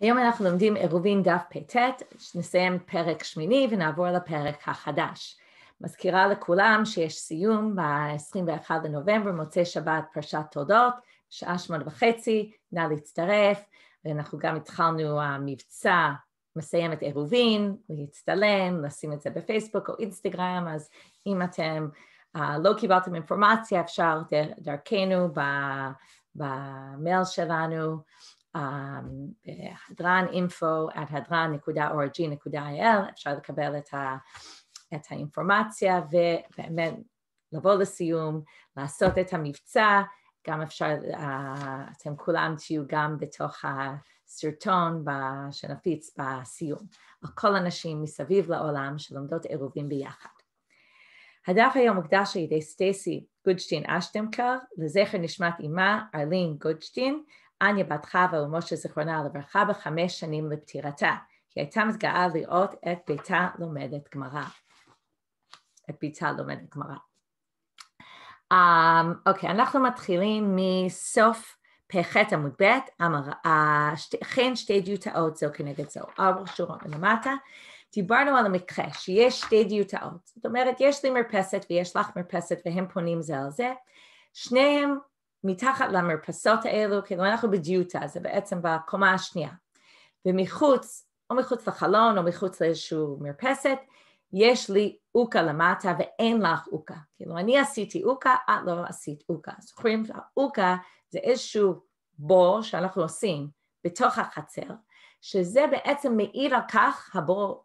היום אנחנו לומדים עירובין דף פט, נסיים פרק שמיני ונעבור לפרק החדש. מזכירה לכולם שיש סיום ב-21 לנובמבר, מוצאי שבת פרשת תולדות, שעה שמונה וחצי, נא להצטרף, ואנחנו גם התחלנו המבצע מסיים את עירובין, להצטלם, לשים את זה בפייסבוק או אינסטגרם, אז אם אתם uh, לא קיבלתם אינפורמציה אפשר דרכנו במייל שלנו Um, הדרן אינפו, at הדרן.org.il אפשר לקבל את, ה, את האינפורמציה ובאמת לבוא לסיום, לעשות את המבצע, גם אפשר, uh, אתם כולם תהיו גם בתוך הסרטון שנפיץ בסיום, על כל הנשים מסביב לעולם שלומדות עירובים ביחד. הדף היום מוקדש על ידי סטייסי גודשטיין אשטמקר לזכר נשמת אמה ארלין גודשטיין אניה בת חווה ומשה זיכרונה לברכה בחמש שנים לפטירתה, היא הייתה מתגאה לראות את ביתה לומדת גמרא. את ביתה לומדת גמרא. אמ, אוקיי, um, okay, אנחנו מתחילים מסוף פח עמוד ב', חן שתי דיוטאות זו כנגד זו, ארבע שורות למטה. דיברנו על המקרה שיש שתי דיוטאות, זאת אומרת יש לי מרפסת ויש לך מרפסת והם פונים זה על זה, שניהם מתחת למרפסות האלו, כאילו אנחנו בדיוטה, זה בעצם בקומה השנייה. ומחוץ, או מחוץ לחלון, או מחוץ לאיזושהי מרפסת, יש לי אוקה למטה ואין לך אוקה. כאילו, אני עשיתי אוקה, את לא עשית אוקה. זוכרים? אוקה זה איזשהו בור שאנחנו עושים בתוך החצר, שזה בעצם מעיד על כך, הבור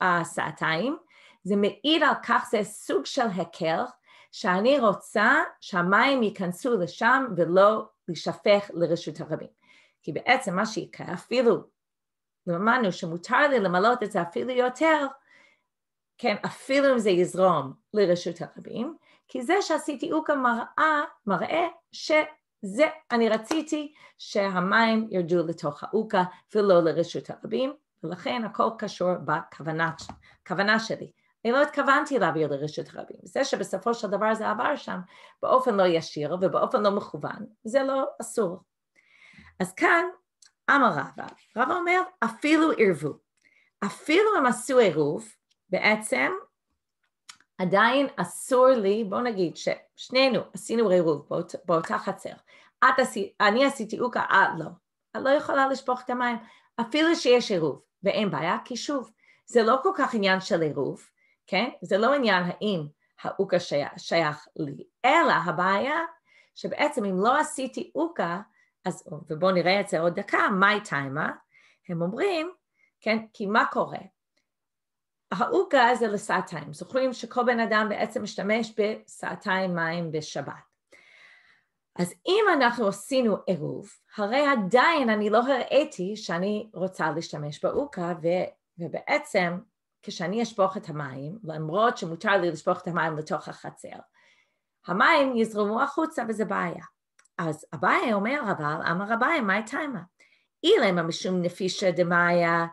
השעתיים, זה מעיד על כך, זה סוג של הכר, שאני רוצה שהמים ייכנסו לשם ולא להישפך לרשות הרבים. כי בעצם מה שיקרה, אפילו למדנו שמותר לי למלות את זה אפילו יותר, כן, אפילו אם זה יזרום לרשות הרבים, כי זה שעשיתי הוא גם מראה, מראה שזה, אני רציתי שהמים ירדו לתוך האוכה ולא לרשות הרבים, ולכן הכל קשור בכוונה שלי. אני לא התכוונתי להעביר לרשת רבים. זה שבסופו של דבר זה עבר שם באופן לא ישיר ובאופן לא מכוון, זה לא אסור. אז כאן אמר רבא, רבא אומר אפילו עירבו, אפילו הם עשו עירוב, בעצם עדיין אסור לי, בואו נגיד ששנינו עשינו עירוב באות, באותה חצר, את עשי, אני עשיתי אוקה, את אה, לא, את לא יכולה לשפוך את המים, אפילו שיש עירוב, ואין בעיה, כי שוב, זה לא כל כך עניין של עירוב, כן? זה לא עניין האם האוכה שייך, שייך לי, אלא הבעיה שבעצם אם לא עשיתי אוכה, אז, ובואו נראה את זה עוד דקה, מי טיימה? אה? הם אומרים, כן, כי מה קורה? האוכה זה לסעתיים, זוכרים שכל בן אדם בעצם משתמש בסעתיים מים בשבת. אז אם אנחנו עשינו עירוב, הרי עדיין אני לא הראיתי שאני רוצה להשתמש באוכה, ו, ובעצם כשאני אשפוך את המים, למרות שמותר לי לשפוך את המים לתוך החצר, המים יזרמו החוצה וזה בעיה. אז אביי אומר אבל, אמר אביי, מה תימה? אילמה משום נפישה דמאיה,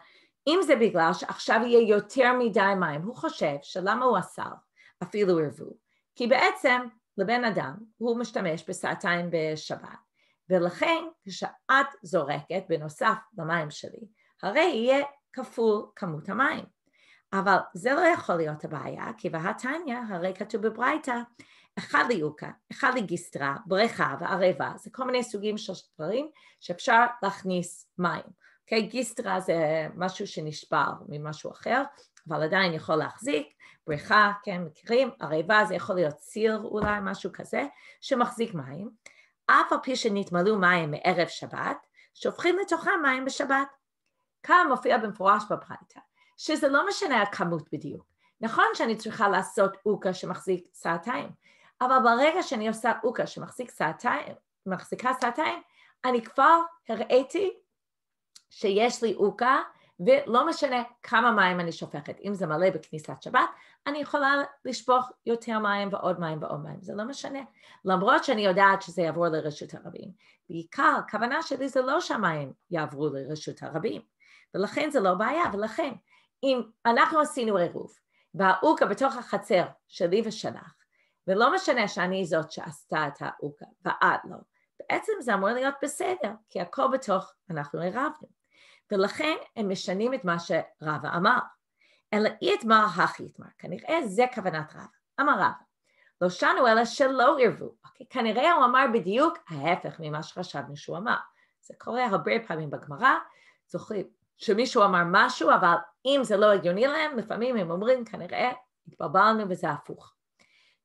אם זה בגלל שעכשיו יהיה יותר מדי מים, הוא חושב שלמה הוא אסר, אפילו ערבו, כי בעצם לבן אדם הוא משתמש בסעתיים בשבת, ולכן כשאת זורקת בנוסף למים שלי, הרי יהיה כפול כמות המים. אבל זה לא יכול להיות הבעיה, כי והתניא, הרי כתוב בברייתא, אחד ליוקה, אחד לגיסטרה, בריכה וערבה, זה כל מיני סוגים של דברים שאפשר להכניס מים. אוקיי, okay, גיסטרה זה משהו שנשבר ממשהו אחר, אבל עדיין יכול להחזיק, בריכה, כן, מכירים, ערבה זה יכול להיות ציר אולי, משהו כזה, שמחזיק מים. אף על פי שנתמלאו מים מערב שבת, שופכים לתוכם מים בשבת. כאן מופיע במפורש בברייתא. שזה לא משנה הכמות בדיוק. נכון שאני צריכה לעשות אוקה שמחזיק סעתיים, אבל ברגע שאני עושה אוקה שמחזיק סעתיים, מחזיקה סעתיים, אני כבר הראיתי שיש לי אוקה ולא משנה כמה מים אני שופכת, אם זה מלא בכניסת שבת, אני יכולה לשפוך יותר מים ועוד מים ועוד מים, זה לא משנה. למרות שאני יודעת שזה יעבור לרשות הרבים. בעיקר, הכוונה שלי זה לא שהמים יעברו לרשות הרבים, ולכן זה לא בעיה, ולכן אם אנחנו עשינו עירוב, והאוכה בתוך החצר שלי ושלך, ולא משנה שאני זאת שעשתה את האוכה, ואת לא, בעצם זה אמור להיות בסדר, כי הכל בתוך אנחנו עירבנו. ולכן הם משנים את מה שרבא אמר. אלא איתמר הכי איתמר, כנראה זה כוונת רבא. אמר רבא, לא שנו אלא שלא עירבו. Okay, אוקיי, כנראה הוא אמר בדיוק ההפך ממה שחשבנו שהוא אמר. זה קורה הרבה פעמים בגמרא, זוכרים, שמישהו אמר משהו, אבל אם זה לא הגיוני להם, לפעמים הם אומרים, כנראה התבלבלנו וזה הפוך.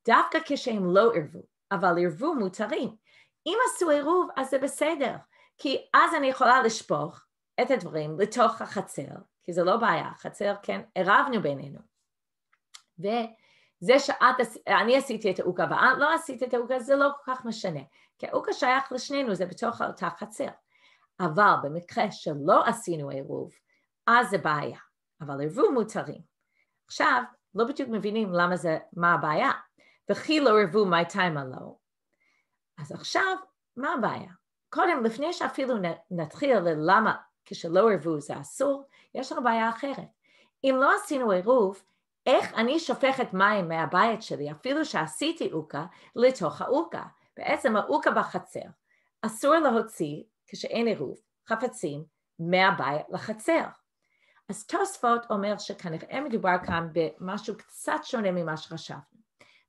דווקא כשהם לא עירבו, אבל עירבו מוצרים. אם עשו עירוב, אז זה בסדר, כי אז אני יכולה לשפוך את הדברים לתוך החצר, כי זה לא בעיה, חצר, כן, עירבנו בינינו. וזה שאת, אני עשיתי את העוגה ואת לא עשית את העוגה, זה לא כל כך משנה, כי העוגה שייך לשנינו, זה בתוך אותה חצר. אבל במקרה שלא עשינו עירוב, אז זה בעיה, אבל עירוב מותרים. עכשיו, לא בדיוק מבינים למה זה, מה הבעיה. וכי לא עירבו מי טיימה לא. אז עכשיו, מה הבעיה? קודם, לפני שאפילו נתחיל ללמה כשלא עירבו זה אסור, יש לנו בעיה אחרת. אם לא עשינו עירוב, איך אני שופכת מים מהבית שלי, אפילו שעשיתי אוכה, לתוך האוכה? בעצם האוכה בחצר. אסור להוציא, כשאין עירוב, חפצים מהבית לחצר. אז תוספות אומר שכנראה מדובר כאן במשהו קצת שונה ממה שחשבנו.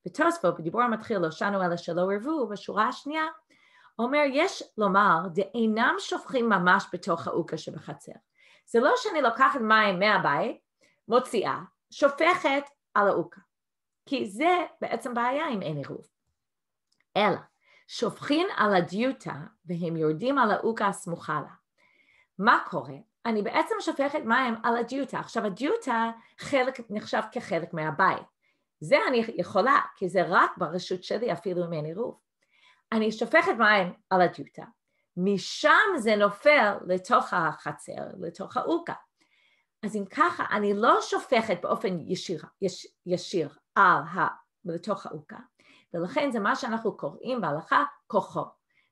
ותוספות, בדיבור המתחיל לא שנו אלה שלא עירבו, בשורה השנייה אומר יש לומר דאינם שופכים ממש בתוך האוכה שבחצר. זה לא שאני לוקחת מים מהבית, מוציאה, שופכת על האוכה. כי זה בעצם בעיה אם אין עירוב. אלא שופכים על הדיוטה והם יורדים על העוקה הסמוכה לה. מה קורה? אני בעצם שופכת מים על הדיוטה. עכשיו הדיוטה חלק, נחשב כחלק מהבית. זה אני יכולה, כי זה רק ברשות שלי אפילו אם אין עירוב. אני שופכת מים על הדיוטה, משם זה נופל לתוך החצר, לתוך העוקה. אז אם ככה, אני לא שופכת באופן ישיר, יש, ישיר על ה... לתוך העוקה, ולכן זה מה שאנחנו קוראים בהלכה כוחו.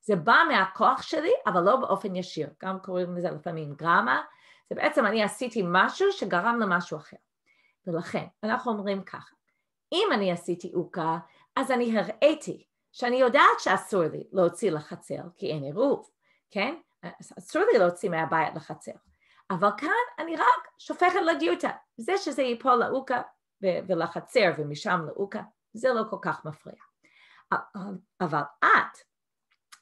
זה בא מהכוח שלי, אבל לא באופן ישיר. גם קוראים לזה לפעמים גרמה. זה בעצם אני עשיתי משהו שגרם למשהו אחר. ולכן, אנחנו אומרים ככה, אם אני עשיתי עוקה, אז אני הראיתי שאני יודעת שאסור לי להוציא לחצר, כי אין עירוב, כן? אסור לי להוציא מהבית לחצר. אבל כאן אני רק שופכת לדיוטה. זה שזה ייפול לעוקה ולחצר ומשם לעוקה, זה לא כל כך מפריע. אבל את,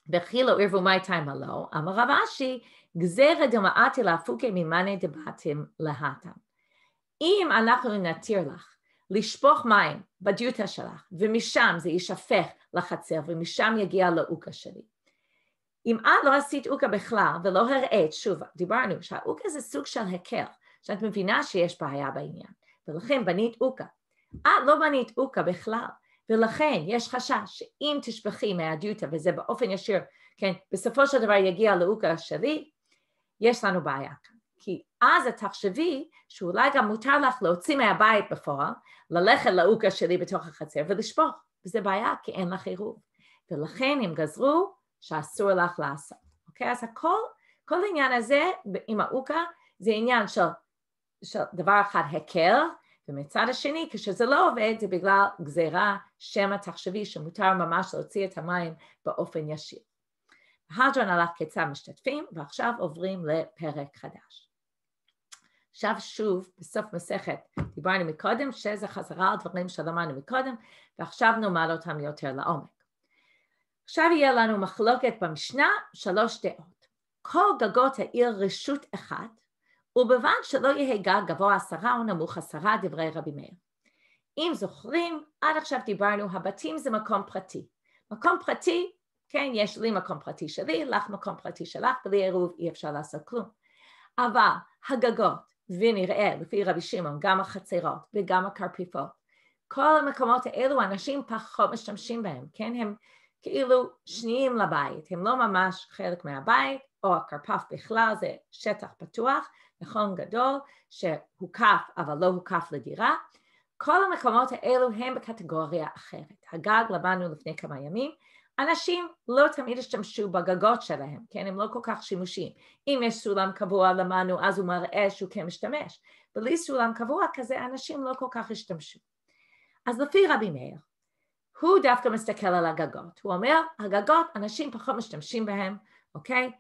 בכי לא עירבו מי תימה לו, אמר רב אשי, גזירא דמעתי להפוקי ממאני דבעתם להתם. אם אנחנו נתיר לך לשפוך מים בדיוטה שלך, ומשם זה יישפך לחצר, ומשם יגיע לאוקה שלי. אם את לא עשית אוקה בכלל ולא הראית, שוב, דיברנו שהאוקה זה סוג של הקל, שאת מבינה שיש בעיה בעניין, ולכן בנית אוקה. את לא בנית אוקה בכלל, ולכן יש חשש שאם תשפכי מהדיוטה, וזה באופן ישיר, כן, בסופו של דבר יגיע לאוקה שלי, יש לנו בעיה כי אז את תחשבי שאולי גם מותר לך להוציא מהבית בפועל, ללכת לאוקה שלי בתוך החצר ולשפוך, וזה בעיה כי אין לך עירוב. ולכן הם גזרו שאסור לך לעשות, אוקיי? אז הכל, כל העניין הזה עם האוקה זה עניין של, של דבר אחד הקל, ומצד השני, כשזה לא עובד, זה בגלל גזירה, שמא תחשבי שמותר ממש להוציא את המים באופן ישיר. הדרון הלך כיצד משתתפים, ועכשיו עוברים לפרק חדש. עכשיו שוב, בסוף מסכת, דיברנו מקודם, שזה חזרה על דברים שלמדנו מקודם, ועכשיו נאמר אותם יותר לעומק. עכשיו יהיה לנו מחלוקת במשנה, שלוש דעות. כל גגות העיר רשות אחת, ובלבד שלא יהיה גג גבוה עשרה או נמוך עשרה, דברי רבי מאיר. אם זוכרים, עד עכשיו דיברנו, הבתים זה מקום פרטי. מקום פרטי, כן, יש לי מקום פרטי שלי, לך מקום פרטי שלך, בלי עירוב אי אפשר לעשות כלום. אבל הגגות, ונראה לפי רבי שמעון, גם החצרות וגם הקרפיפות, כל המקומות האלו אנשים פחות משתמשים בהם, כן, הם כאילו שניים לבית, הם לא ממש חלק מהבית, או הכרפף בכלל זה שטח פתוח, נכון גדול שהוקף אבל לא הוקף לדירה. כל המקומות האלו הם בקטגוריה אחרת. הגג למדנו לפני כמה ימים, אנשים לא תמיד השתמשו בגגות שלהם, כן, הם לא כל כך שימושיים. אם יש סולם קבוע למדנו אז הוא מראה שהוא כן משתמש. בלי סולם קבוע כזה אנשים לא כל כך השתמשו. אז לפי רבי מאיר, הוא דווקא מסתכל על הגגות. הוא אומר, הגגות, אנשים פחות משתמשים בהם, אוקיי?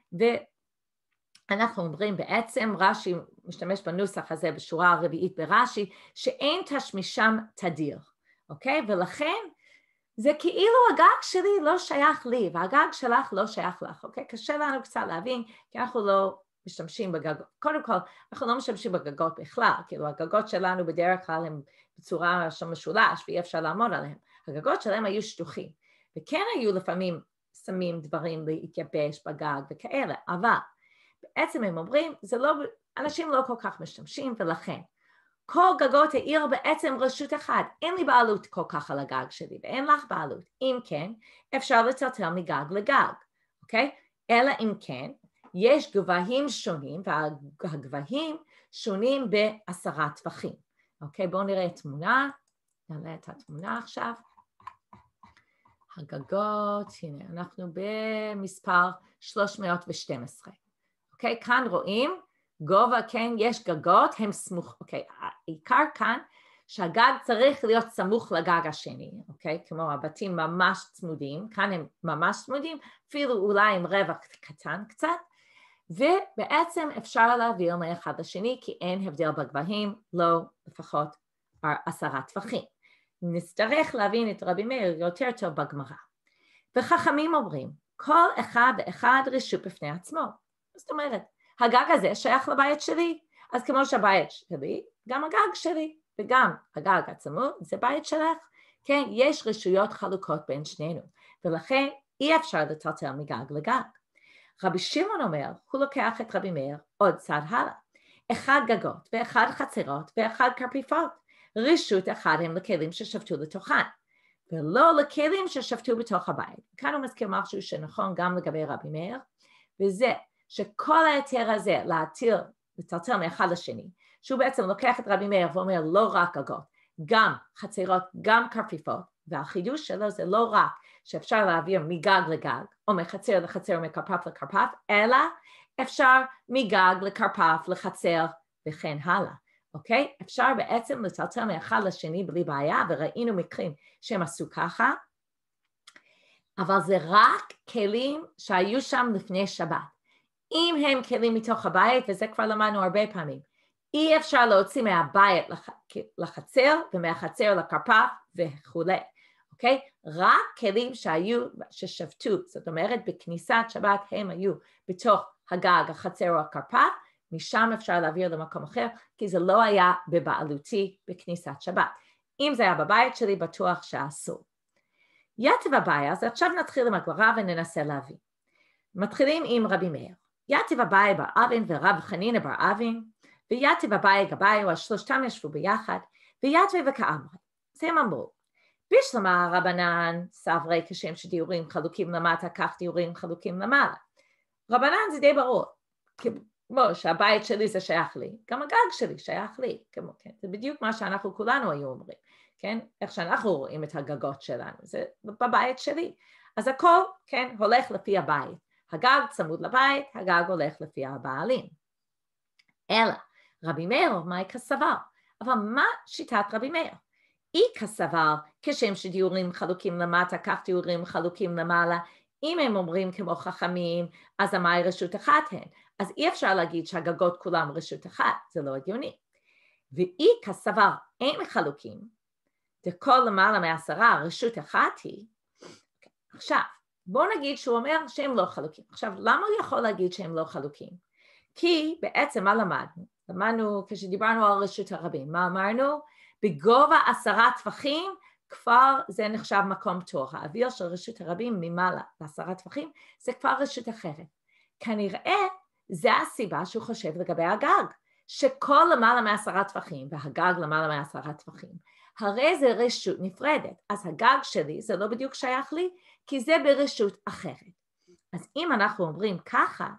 אנחנו אומרים בעצם, רש"י משתמש בנוסח הזה בשורה הרביעית ברש"י, שאין תשמישם תדיר, אוקיי? ולכן זה כאילו הגג שלי לא שייך לי והגג שלך לא שייך לך, אוקיי? קשה לנו קצת להבין כי אנחנו לא משתמשים בגגות. קודם כל, אנחנו לא משתמשים בגגות בכלל, כאילו הגגות שלנו בדרך כלל הם בצורה של משולש ואי אפשר לעמוד עליהם. הגגות שלהם היו שטוחים, וכן היו לפעמים שמים דברים להתייבש בגג וכאלה, אבל בעצם הם אומרים, זה לא, אנשים לא כל כך משתמשים ולכן כל גגות העיר בעצם רשות אחת, אין לי בעלות כל כך על הגג שלי ואין לך בעלות. אם כן, אפשר לצלצל מגג לגג, אוקיי? אלא אם כן, יש גבהים שונים והגבהים שונים בעשרה טווחים, אוקיי? בואו נראה תמונה, נעלה את התמונה עכשיו. הגגות, הנה אנחנו במספר 312. אוקיי? כאן רואים גובה, כן, יש גגות, הם סמוך, אוקיי, העיקר כאן שהגג צריך להיות סמוך לגג השני, אוקיי? כמו הבתים ממש צמודים, כאן הם ממש צמודים, אפילו אולי עם רווח קטן קצת, ובעצם אפשר להעביר מאחד לשני כי אין הבדל בגבהים, לא לפחות עשרה טפחים. נצטרך להבין את רבי מאיר יותר טוב בגמרא. וחכמים אומרים, כל אחד ואחד רשות בפני עצמו. זאת אומרת, הגג הזה שייך לבית שלי, אז כמו שהבית שלי, גם הגג שלי, וגם הגג הצמוד זה בית שלך, כן, יש רשויות חלוקות בין שנינו, ולכן אי אפשר לטלטל מגג לגג. רבי שמעון אומר, הוא לוקח את רבי מאיר עוד צעד הלאה. אחד גגות, ואחד חצרות, ואחד כרפיפות. רשות אחד הם לכלים ששבתו לתוכן, ולא לכלים ששבתו בתוך הבית. כאן הוא מזכיר משהו שנכון גם לגבי רבי מאיר, וזה שכל ההיתר הזה להטיל, לטלטל מאחד לשני, שהוא בעצם לוקח את רבי מאיר ואומר לא רק הגות, גם חצרות, גם כרפיפות, והחידוש שלו זה לא רק שאפשר להעביר מגג לגג, או מחצר לחצר ומכרפף לכרפף, אלא אפשר מגג לכרפף, לחצר וכן הלאה, אוקיי? אפשר בעצם לטלטל מאחד לשני בלי בעיה, וראינו מקרים שהם עשו ככה, אבל זה רק כלים שהיו שם לפני שבת. אם הם כלים מתוך הבית, וזה כבר למדנו הרבה פעמים, אי אפשר להוציא מהבית לח... לחצר ומהחצר לקרפף וכולי, אוקיי? רק כלים שהיו, ששבתו, זאת אומרת בכניסת שבת הם היו בתוך הגג, החצר או הקרפף, משם אפשר להעביר למקום אחר, כי זה לא היה בבעלותי בכניסת שבת. אם זה היה בבית שלי, בטוח שאסור. יתב הבעיה, אז עכשיו נתחיל עם הגברה וננסה להבין. מתחילים עם רבי מאיר. יתיב אביי בר אבין ורב חנינא בר אבין, ויתיב אביי גבאיו, השלושתם ישבו ביחד, ויתיב וכאמרי. אז הם אמרו, בשלמה רבנן סברי כשם שדיורים חלוקים למטה, כך דיורים חלוקים למעלה. רבנן זה די ברור, כמו שהבית שלי זה שייך לי, גם הגג שלי שייך לי, כמו כן, זה בדיוק מה שאנחנו כולנו היו אומרים, כן, איך שאנחנו רואים את הגגות שלנו, זה בבית שלי. אז הכל, כן, הולך לפי הבית. הגג צמוד לבית, הגג הולך לפי הבעלים. אלא, רבי מאיר מאי כסבר. אבל מה שיטת רבי מאיר? אי כסבר, כשם שדיורים חלוקים למטה, כך דיורים חלוקים למעלה. אם הם אומרים כמו חכמים, אז המאי רשות אחת הן. אז אי אפשר להגיד שהגגות כולם רשות אחת, זה לא הגיוני. ואי כסבר אין חלוקים, דכל למעלה מעשרה רשות אחת היא. עכשיו, בואו נגיד שהוא אומר שהם לא חלוקים. עכשיו, למה הוא יכול להגיד שהם לא חלוקים? כי בעצם מה למדנו? למדנו כשדיברנו על רשות הרבים, מה אמרנו? בגובה עשרה טפחים כבר זה נחשב מקום טוב, האוויר של רשות הרבים ממעלה לעשרה טפחים זה כבר רשות אחרת. כנראה זה הסיבה שהוא חושב לגבי הגג, שכל למעלה מעשרה טפחים והגג למעלה מעשרה טפחים, הרי זה רשות נפרדת, אז הגג שלי זה לא בדיוק שייך לי, כי זה ברשות אחרת. אז אם אנחנו אומרים ככה,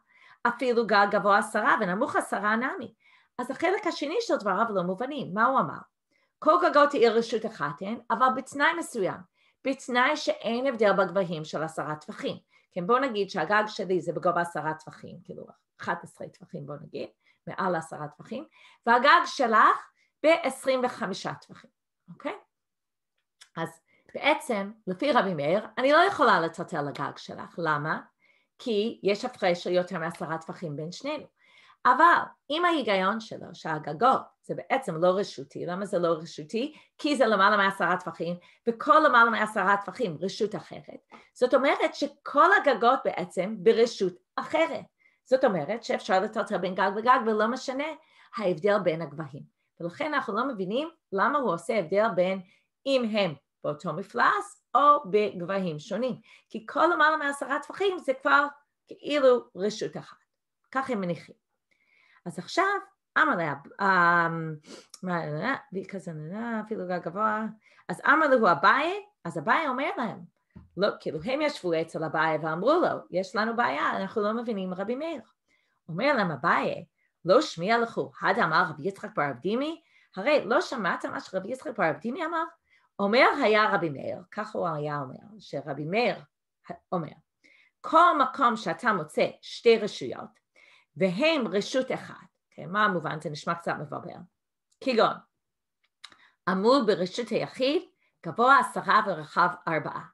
אפילו גג גבוה עשרה ונמוך עשרה נמי, אז החלק השני של דבריו לא מובנים, מה הוא אמר? כל גגות תהיה רשות אחת הן, אבל בתנאי מסוים, בתנאי שאין הבדל בגבהים של עשרה טווחים. כן, בואו נגיד שהגג שלי זה בגובה עשרה טווחים, כאילו 11 טווחים בואו נגיד, מעל עשרה טווחים, והגג שלך ב-25 טווחים, אוקיי? אז בעצם, לפי רבי מאיר, אני לא יכולה לטלטל לגג שלך. למה? כי יש הפרש של יותר מעשרה טפחים בין שנינו. אבל אם ההיגיון שלו שהגגות זה בעצם לא רשותי, למה זה לא רשותי? כי זה למעלה מעשרה טפחים, וכל למעלה מעשרה טפחים רשות אחרת. זאת אומרת שכל הגגות בעצם ברשות אחרת. זאת אומרת שאפשר לטלטל בין גג וגג ולא משנה ההבדל בין הגבהים. ולכן אנחנו לא מבינים למה הוא עושה הבדל בין אם הם באותו מפלס או בגבהים שונים, כי כל למעלה מעשרה טפחים זה כבר כאילו רשות אחת, כך הם מניחים. אז עכשיו אמר לה, אפילו גבוה, אז אמר לה הוא אביי, אז אביי אומר להם, לא, כאילו הם ישבו אצל אביי ואמרו לו, יש לנו בעיה, אנחנו לא מבינים רבי מאיר. אומר להם אביי, לא שמיע לכו, הדה אמר רבי יצחק בר אבדימי, הרי לא שמעת מה שרבי יצחק בר אבדימי אמר? אומר היה רבי מאיר, כך הוא היה אומר, שרבי מאיר אומר, כל מקום שאתה מוצא שתי רשויות, והם רשות אחת, okay, כן, מה המובן? זה נשמע קצת מברבר, כגון אמור ברשות היחיד גבוה עשרה ורחב ארבעה.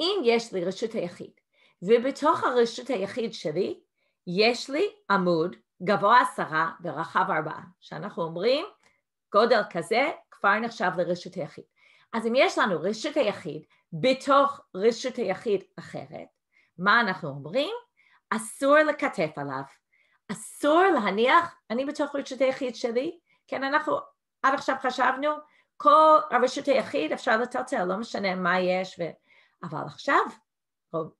אם יש לי רשות היחיד, ובתוך הרשות היחיד שלי יש לי עמוד גבוה עשרה ורחב ארבעה, שאנחנו אומרים גודל כזה כבר נחשב לרשות היחיד. אז אם יש לנו רשות היחיד בתוך רשות היחיד אחרת, מה אנחנו אומרים? אסור לקטף עליו, אסור להניח, אני בתוך רשות היחיד שלי, כן, אנחנו עד עכשיו חשבנו, כל הרשות היחיד אפשר לטלטל, לא משנה מה יש, ו... אבל עכשיו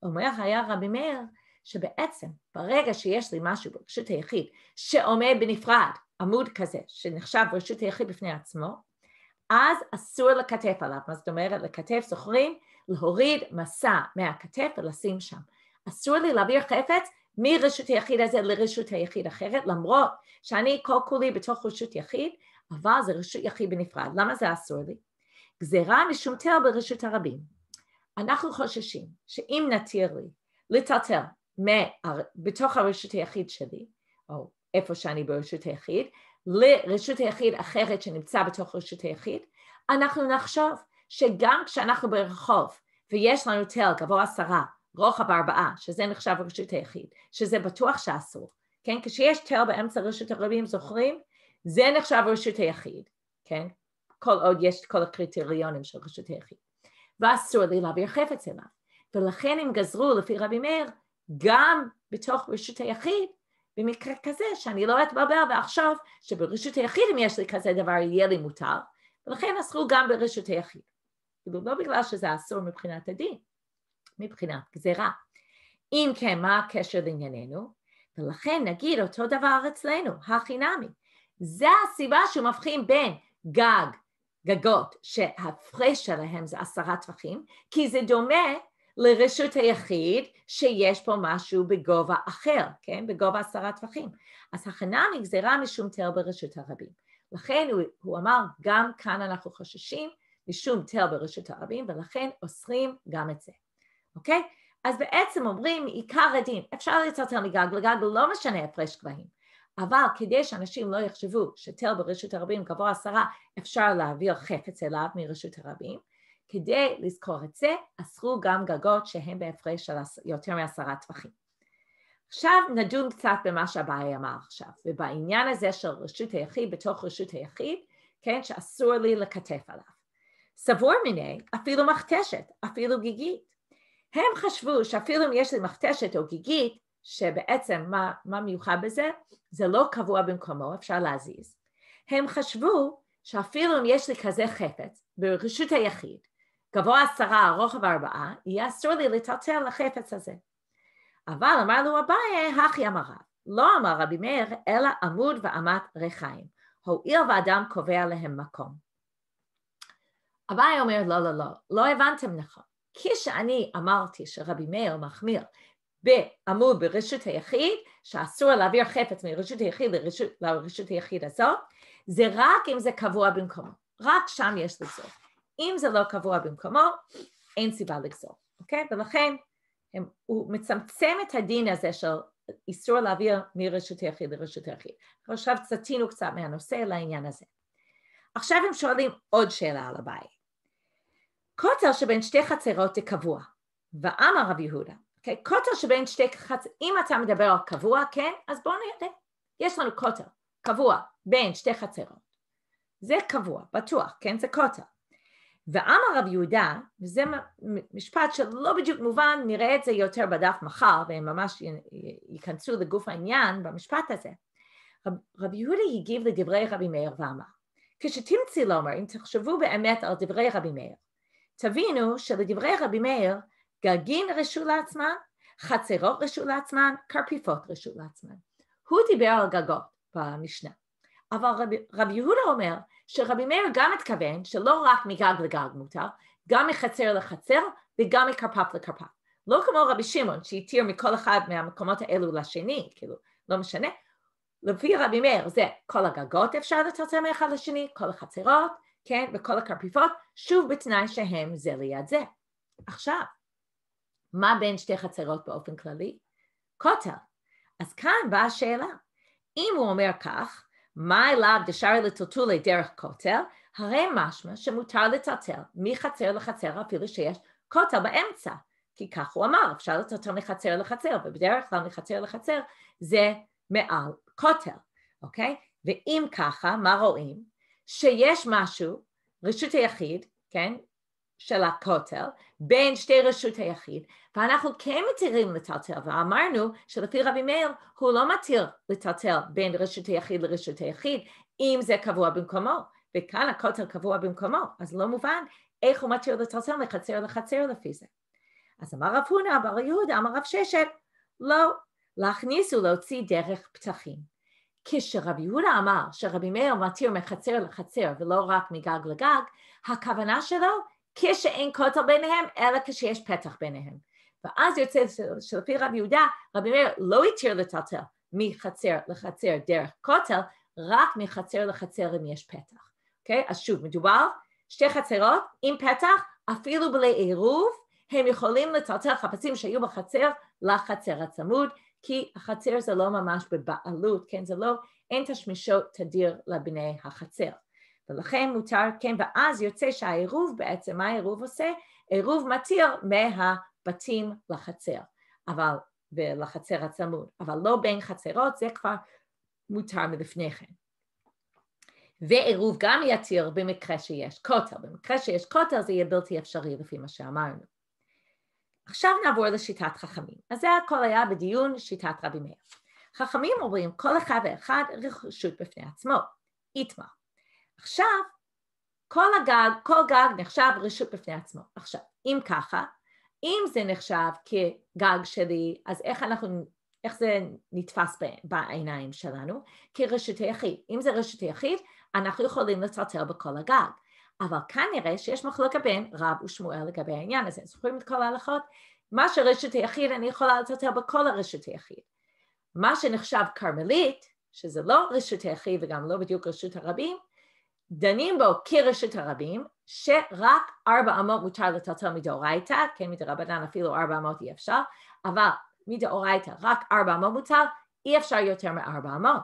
אומר היה רבי מאיר, שבעצם ברגע שיש לי משהו ברשות היחיד שעומד בנפרד, עמוד כזה שנחשב רשות היחיד בפני עצמו, אז אסור לכתף עליו. מה זאת אומרת? לכתף, זוכרים? להוריד מסע מהכתף ולשים שם. אסור לי להעביר חפץ מרשות היחיד הזה לרשות היחיד אחרת, למרות שאני כל כולי בתוך רשות יחיד, אבל זה רשות יחיד בנפרד. למה זה אסור לי? גזירה משום תל ברשות הרבים. אנחנו חוששים שאם נתיר לי לטלטל בתוך הרשות היחיד שלי, או איפה שאני ברשות היחיד, לרשות היחיד אחרת שנמצא בתוך רשות היחיד, אנחנו נחשוב שגם כשאנחנו ברחוב ויש לנו תל גבוה עשרה, רוחב ארבעה, שזה נחשב רשות היחיד, שזה בטוח שאסור, כן? כשיש תל באמצע רשות הרבים, זוכרים? זה נחשב רשות היחיד, כן? כל עוד יש כל הקריטריונים של רשות היחיד. ואסור לי להעביר חפץ אליו. ולכן הם גזרו לפי רבי מאיר, גם בתוך רשות היחיד במקרה כזה שאני לא אתבלבל ועכשיו שברשות היחיד אם יש לי כזה דבר יהיה לי מותר ולכן אסרו גם ברשות היחיד. כאילו לא בגלל שזה אסור מבחינת הדין, מבחינת גזירה. אם כן, מה הקשר לענייננו? ולכן נגיד אותו דבר אצלנו, החינמי. זה הסיבה שהוא מבחין בין גג, גגות, שההפרש שלהם זה עשרה טווחים, כי זה דומה לרשות היחיד שיש פה משהו בגובה אחר, כן? בגובה עשרה טווחים. אז הכנה נגזרה משום תל ברשות הרבים. לכן הוא, הוא אמר, גם כאן אנחנו חוששים משום תל ברשות הרבים, ולכן אוסרים גם את זה, אוקיי? אז בעצם אומרים עיקר הדין, אפשר לצלצל מגג לגג לא משנה הפרש גבהים, אבל כדי שאנשים לא יחשבו שתל ברשות הרבים גבוה עשרה, אפשר להעביר חפץ אליו מרשות הרבים, כדי לזכור את זה, אסרו גם גגות שהן בהפרש של יותר מעשרה טווחים. עכשיו נדון קצת במה שהבעיה אמר עכשיו, ובעניין הזה של רשות היחיד בתוך רשות היחיד, כן, שאסור לי לקטף עליו. סבור מיני, אפילו מכתשת, אפילו גיגית. הם חשבו שאפילו אם יש לי מכתשת או גיגית, שבעצם מה, מה מיוחד בזה? זה לא קבוע במקומו, אפשר להזיז. הם חשבו שאפילו אם יש לי כזה חפץ ברשות היחיד, גבוה עשרה, רוחב ארבעה, יהיה אסור לי לטלטל לחפץ הזה. אבל אמר לו אביי, הכי אמר רב. לא אמר רבי מאיר, אלא עמוד ואמת ריחיים. הואיל ואדם קובע להם מקום. אביי אומר, לא, לא, לא, לא הבנתם נכון. כשאני אמרתי שרבי מאיר מחמיר בעמוד ברשות היחיד, שאסור להעביר חפץ מרשות היחיד לרשות, לרשות היחיד הזאת, זה רק אם זה קבוע במקומו. רק שם יש לזה. אם זה לא קבוע במקומו, אין סיבה לגזול, אוקיי? ולכן הם, הוא מצמצם את הדין הזה של איסור להעביר מרשות היחיד לרשות היחיד. עכשיו סטינו קצת מהנושא לעניין הזה. עכשיו הם שואלים עוד שאלה על הבית. כותל שבין שתי חצרות זה קבוע, ואמר רב יהודה, okay, אוקיי? כותל שבין שתי חצרות, אם אתה מדבר על קבוע, כן, אז בואו נראה, יש לנו כותל, קבוע, בין שתי חצרות. זה קבוע, בטוח, כן, זה כותל. ואמר רב יהודה, וזה משפט שלא בדיוק מובן, נראה את זה יותר בדף מחר, והם ממש ייכנסו לגוף העניין במשפט הזה. רב, רב יהודה הגיב לדברי רבי מאיר ואמר, כשתמצי לומר, אם תחשבו באמת על דברי רבי מאיר, תבינו שלדברי רבי מאיר, גגין רשו לעצמן, חצרות רשו לעצמן, כרפיפות רשו לעצמן. הוא דיבר על גגות במשנה. אבל רבי, רבי יהודה אומר שרבי מאיר גם מתכוון שלא רק מגג לגג מותר, גם מחצר לחצר וגם מכרפף לכרפף. לא כמו רבי שמעון שהתיר מכל אחד מהמקומות האלו לשני, כאילו, לא משנה. לפי רבי מאיר זה כל הגגות אפשר לצלצל מאחד לשני, כל החצרות, כן, וכל הכרפיפות, שוב בתנאי שהם זה ליד זה. עכשיו, מה בין שתי חצרות באופן כללי? כותל. אז כאן באה השאלה, אם הוא אומר כך, מה אליו דשארי לטלטולי דרך כותל? הרי משמע שמותר לטלטל מחצר לחצר אפילו שיש כותל באמצע. כי כך הוא אמר, אפשר לטלטל מחצר לחצר, ובדרך כלל מחצר לחצר זה מעל כותל, אוקיי? ואם ככה, מה רואים? שיש משהו, רשות היחיד, כן? של הכותל בין שתי רשות היחיד, ואנחנו כן מתירים לטלטל, ואמרנו שלפי רבי מאיר הוא לא מתיר לטלטל בין רשות היחיד לרשות היחיד, אם זה קבוע במקומו, וכאן הכותל קבוע במקומו, אז לא מובן איך הוא מתיר לטלטל מחצר לחצר לפי זה. אז אמר רב הונא, אמר יהודה, אמר רב ששת, לא, להכניס ולהוציא דרך פתחים. כשרבי יהודה אמר שרבי מאיר מתיר מחצר לחצר ולא רק מגג לגג, הכוונה שלו כשאין כותל ביניהם, אלא כשיש פתח ביניהם. ואז יוצא שלפי רבי יהודה, רבי מאיר לא התיר לטלטל מחצר לחצר דרך כותל, רק מחצר לחצר אם יש פתח. אוקיי? Okay? אז שוב, מדובר שתי חצרות עם פתח, אפילו בלי עירוב, הם יכולים לטלטל חפצים שהיו בחצר לחצר הצמוד, כי החצר זה לא ממש בבעלות, כן? זה לא, אין תשמישות תדיר לבני החצר. ולכן מותר כן, ואז יוצא שהעירוב בעצם, מה העירוב עושה? עירוב מתיר מהבתים לחצר, אבל, ולחצר הצמוד, אבל לא בין חצרות, זה כבר מותר מלפני כן. ועירוב גם יתיר במקרה שיש כותל, במקרה שיש כותל זה יהיה בלתי אפשרי לפי מה שאמרנו. עכשיו נעבור לשיטת חכמים, אז זה הכל היה בדיון שיטת רבי מאיר. חכמים אומרים כל אחד ואחד רשות בפני עצמו, איתמר. עכשיו, כל הגג, כל גג נחשב רשות בפני עצמו. עכשיו, אם ככה, אם זה נחשב כגג שלי, אז איך אנחנו, איך זה נתפס בעיניים שלנו? כרשות היחיד. אם זה רשות היחיד, אנחנו יכולים לצרצר בכל הגג. אבל כנראה שיש מחלוקה בין רב ושמואל לגבי העניין הזה. זוכרים את כל ההלכות? מה שרשת היחיד, אני יכולה לטלטל בכל הרשת היחיד. מה שנחשב כרמלית, שזה לא רשות היחיד וגם לא בדיוק רשות הרבים, דנים בו כרשת הרבים, שרק ארבע אמות מותר לטלטל מדאורייתא, כן מדרבנן אפילו ארבע אמות אי אפשר, אבל מדאורייתא רק ארבע אמות מותר, אי אפשר יותר מארבע אמות.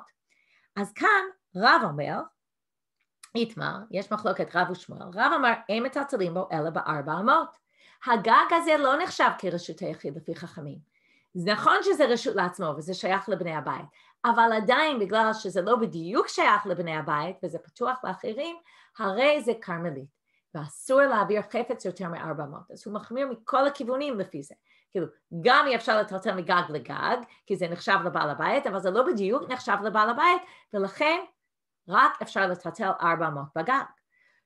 אז כאן רב אומר, איתמר, יש מחלוקת רב ושמואל, רב אמר אין מטלטלים בו אלא בארבע אמות. הגג הזה לא נחשב כרשות היחיד לפי חכמים. זה נכון שזה רשות לעצמו וזה שייך לבני הבית, אבל עדיין בגלל שזה לא בדיוק שייך לבני הבית וזה פתוח לאחרים, הרי זה כרמלית. ואסור להעביר חפץ יותר מ-400. אז הוא מחמיר מכל הכיוונים לפי זה. כאילו, גם אי אפשר לטלטל מגג לגג, כי זה נחשב לבעל הבית, אבל זה לא בדיוק נחשב לבעל הבית, ולכן רק אפשר לטלטל 400 בגג.